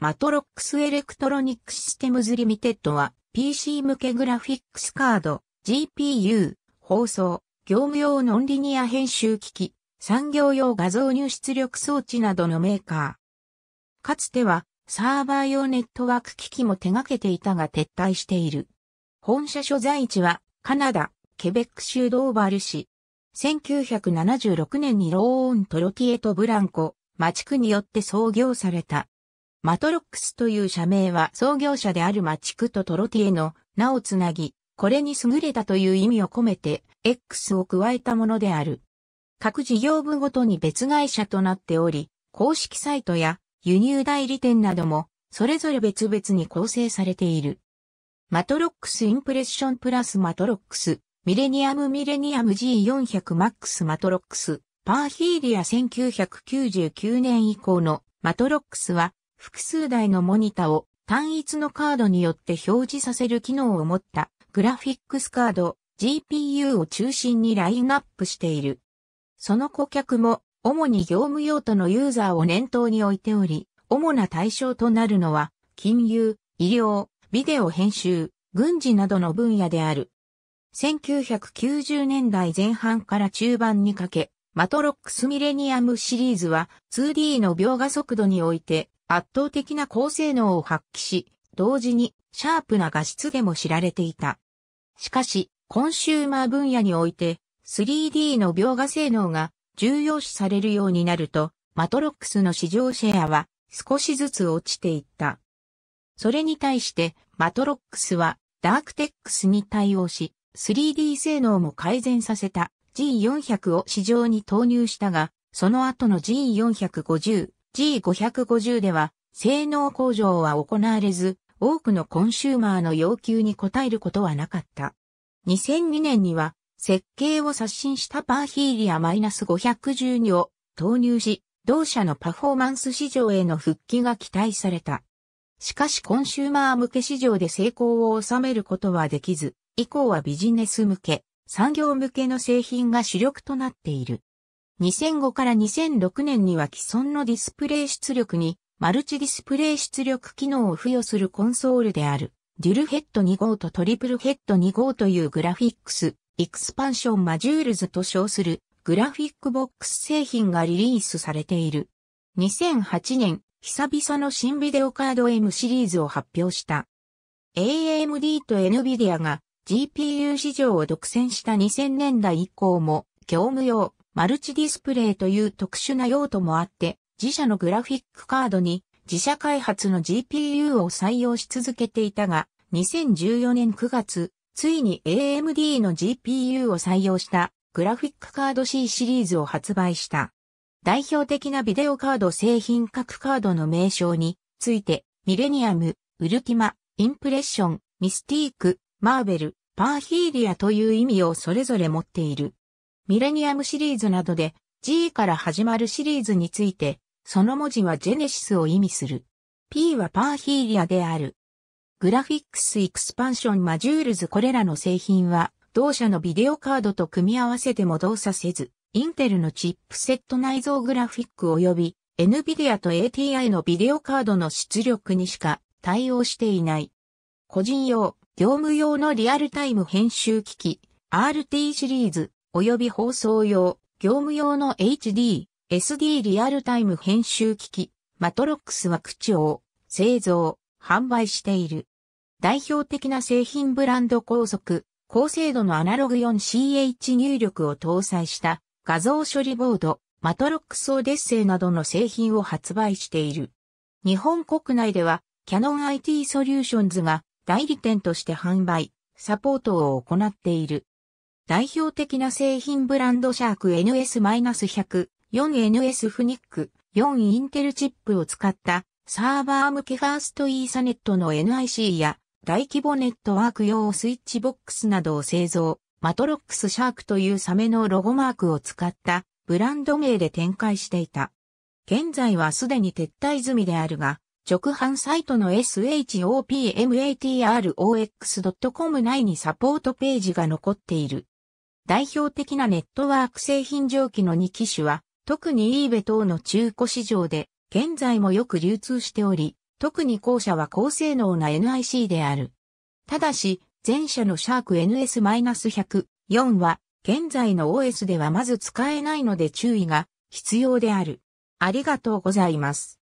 マトロックスエレクトロニックシステムズリミテッドは PC 向けグラフィックスカード、GPU、放送、業務用ノンリニア編集機器、産業用画像入出力装置などのメーカー。かつてはサーバー用ネットワーク機器も手掛けていたが撤退している。本社所在地はカナダ、ケベック州ドーバル市。1976年にローオン・トロティエとブランコ、町区によって創業された。マトロックスという社名は創業者であるマチクとトロティへの名をつなぎ、これに優れたという意味を込めて X を加えたものである。各事業部ごとに別会社となっており、公式サイトや輸入代理店などもそれぞれ別々に構成されている。マトロックスインプレッションプラスマトロックス、ミレニアムミレニアム G400 マックスマトロックス、パーヒーリア1999年以降のマトロックスは複数台のモニタを単一のカードによって表示させる機能を持ったグラフィックスカード GPU を中心にラインナップしている。その顧客も主に業務用途のユーザーを念頭に置いており、主な対象となるのは金融、医療、ビデオ編集、軍事などの分野である。1990年代前半から中盤にかけ、マトロックスミレニアムシリーズは 2D の描画速度において圧倒的な高性能を発揮し、同時にシャープな画質でも知られていた。しかし、コンシューマー分野において 3D の描画性能が重要視されるようになると、マトロックスの市場シェアは少しずつ落ちていった。それに対して、マトロックスはダークテックスに対応し、3D 性能も改善させた G400 を市場に投入したが、その後の G450、G550 では、性能向上は行われず、多くのコンシューマーの要求に応えることはなかった。2002年には、設計を刷新したパーヒーリア -512 を投入し、同社のパフォーマンス市場への復帰が期待された。しかしコンシューマー向け市場で成功を収めることはできず、以降はビジネス向け、産業向けの製品が主力となっている。2005から2006年には既存のディスプレイ出力にマルチディスプレイ出力機能を付与するコンソールである、デュルヘッド2号とトリプルヘッド2号というグラフィックス、エクスパンションマジュールズと称するグラフィックボックス製品がリリースされている。2008年、久々の新ビデオカード M シリーズを発表した。AMD と NVIDIA が GPU 市場を独占した2000年代以降も業務用、マルチディスプレイという特殊な用途もあって、自社のグラフィックカードに自社開発の GPU を採用し続けていたが、2014年9月、ついに AMD の GPU を採用したグラフィックカード C シリーズを発売した。代表的なビデオカード製品各カードの名称について、ミレニアム、ウルティマ、インプレッション、ミスティーク、マーベル、パーヒーリアという意味をそれぞれ持っている。ミレニアムシリーズなどで G から始まるシリーズについて、その文字はジェネシスを意味する。P はパーヒーリアである。グラフィックスエクスパンションマジュールズこれらの製品は、同社のビデオカードと組み合わせても動作せず、インテルのチップセット内蔵グラフィック及び、NVIDIA と ATI のビデオカードの出力にしか対応していない。個人用、業務用のリアルタイム編集機器、RT シリーズ、及び放送用、業務用の HD、SD リアルタイム編集機器、マトロックスは口を製造、販売している。代表的な製品ブランド高速、高精度のアナログ 4CH 入力を搭載した画像処理ボード、マトロックスオデッセイなどの製品を発売している。日本国内では、キャノン IT ソリューションズが代理店として販売、サポートを行っている。代表的な製品ブランドシャーク NS-100、4NS フニック、4インテルチップを使ったサーバー向けファーストイーサネットの NIC や大規模ネットワーク用スイッチボックスなどを製造、マトロックスシャークというサメのロゴマークを使ったブランド名で展開していた。現在はすでに撤退済みであるが、直販サイトの shopmatrox.com 内にサポートページが残っている。代表的なネットワーク製品蒸気の2機種は、特にイーベ等の中古市場で、現在もよく流通しており、特に後者は高性能な NIC である。ただし、前者のシャーク NS-104 は、現在の OS ではまず使えないので注意が必要である。ありがとうございます。